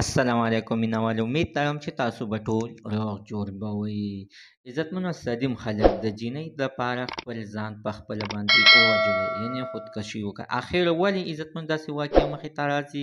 السلام مینوالو امید لرم چې تاسو به ټول روغ جوړ به وئ عزتمن او سلیم خلک د جینۍ دپاره خپل ځان په خپله باندې ووجلئ یعنې خودکشي وکړه اخر ولې عزتمن داسې واقع مخې ته راځي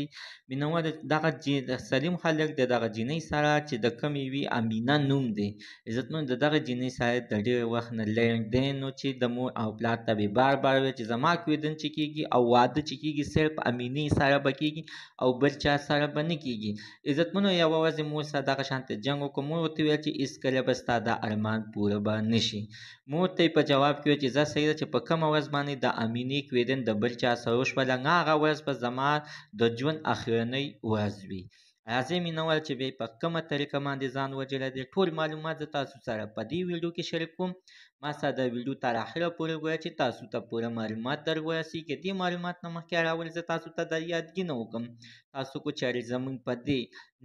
مینوالو دغه سلیم خلک د دغه جینۍ سره چې د کومې وي امینه نوم دی عزتمن د دغه جینۍ سره د ډېر وخت نه لینډدین و چې د مور او پلار ته به بار بار ویل چې زما کویدن چې کېږي او واده چې کېږي صرف امینې سره به کېږي او بل چا سره به نه کېږي عزتمنو یوازې موږ سره دغه شان ته جنګ وکړو موږ ورته وویل چې هېڅکله به ستا دا ارمان پوره به نه شي موږ ورته یې په جواب کې وویل چې زه صحیح ده چې په کومه ورځ باندې د امینې کویدن د بل چا سره وشوله هغه ورځ به زما د ژوند اخرنۍ ورځ وي عظیمې نول چې به په کومه طریقه باندې ځان وجلې دي ټول معلومات زه تاسو سره په دې ویډیو کې شریک کوم ما ساده ویډیو تر اخره پورې وایي چې تاسو ته پوره معلومات درواسي کې دې معلومات نه مخکې راول زه تاسو ته د یادګینه وکم تاسو کو چاري زمون په دې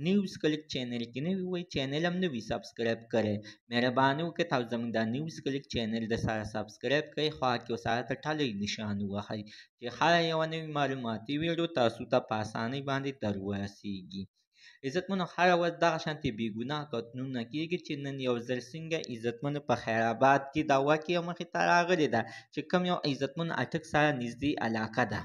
نیوز کلیک چینل کې نه وي چینل هم نه وي سبسکرایب کړئ مهرباني وکړئ تاسو زمون د نیوز کلیک چینل د سره سبسکرایب کړئ خو کې سره ته ټالي نشان وهي چې خا یو نوې معلوماتي ویډیو تاسو ته په اسانۍ باندې درواسيږي عزتمنو هر ورځ دغه شانتي بې ګناه قتلونه کیږي چې نن یو ځل څنګه عزتمنو په خیرآباد کې دا واقعه مخې ته راغلې ده چې کوم یو عزتمن اټک سره نږدې علاقه ده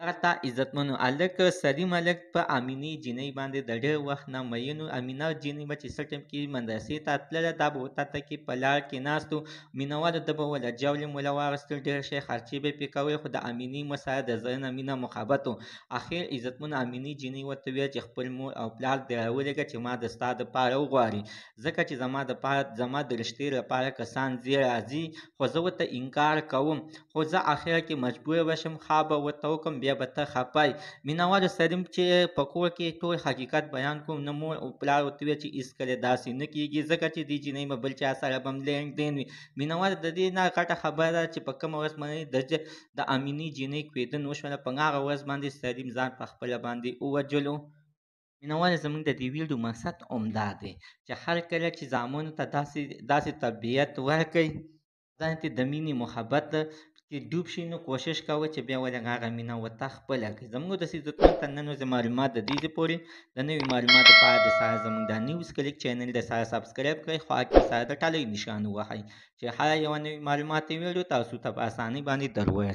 دغه تا عزتمنو هلک سلیم هلک په امینې جینۍ باندې د ډېر وخت نه مینو امینه جینۍ به چې څه ټایم کې مدرسې ته تلله دا به ورته ته کې په لار کې ناست وو مینهوالو ده به وله جولې موله واغېستل ډېر شی خرچې به یې پرې کولې خو د امینې مسایه د زړه نه مینه محبت وو اخر عزتمنو امینې جینۍ ورته ویل چې خپل مور او پلار دې راولېږه چې ما د ستا دپاره وغواړي ځکه چې زما دپاره زما د رشتې لپاره کسان ځې راځي خو زه ورته انکار کوم خو زه اخر کې مجبوره به شم ښه به ورته وکړم بیا به ته خپای مینوالو سره چې پکوړ کې ټول حقیقت بیان کوم نو مور او پلار ورته وی چې اس کله داسې نه کیږي ځکه چې دی جنې مې بل چا سره بم لین دین وي مینوال د دې نه غټه خبره چې په کوم ورځ باندې د امینی جنې کویدن وشول په هغه ورځ باندې سره ځان په خپل باندې اوجلو مینوال زمونږ د دې ویډیو مقصد عمده دی چې هر کله چې زامنو ته داسې داسې طبیعت ورکړي ځان ته د مینې محبت چې ډوب شي نو کوشش کوه چې بیا ولې هغه مینه ورته خپله کړي زموږ داسې زتون ته نن ورځې معلومات د دې پورې د نوي معلوماتو په اړه د سهار زموږ دا نیوز کلیک چینل د سهار سبسکرایب کړئ خوا کې سهار د ټالۍ نښان ووهئ چې هره یوه نوي معلوماتي ویډیو تاسو ته په اسانۍ باندې در